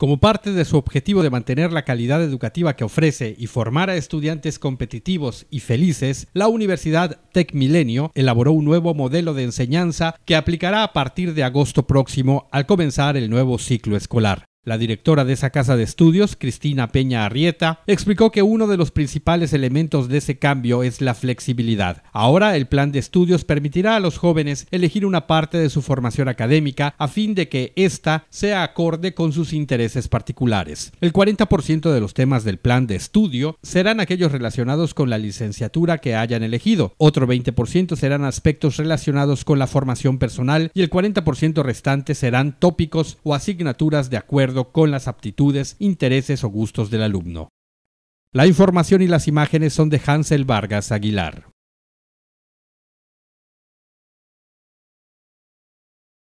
Como parte de su objetivo de mantener la calidad educativa que ofrece y formar a estudiantes competitivos y felices, la Universidad Tech Milenio elaboró un nuevo modelo de enseñanza que aplicará a partir de agosto próximo al comenzar el nuevo ciclo escolar. La directora de esa casa de estudios, Cristina Peña Arrieta, explicó que uno de los principales elementos de ese cambio es la flexibilidad. Ahora el plan de estudios permitirá a los jóvenes elegir una parte de su formación académica a fin de que ésta sea acorde con sus intereses particulares. El 40% de los temas del plan de estudio serán aquellos relacionados con la licenciatura que hayan elegido, otro 20% serán aspectos relacionados con la formación personal y el 40% restante serán tópicos o asignaturas de acuerdo con las aptitudes, intereses o gustos del alumno. La información y las imágenes son de Hansel Vargas Aguilar.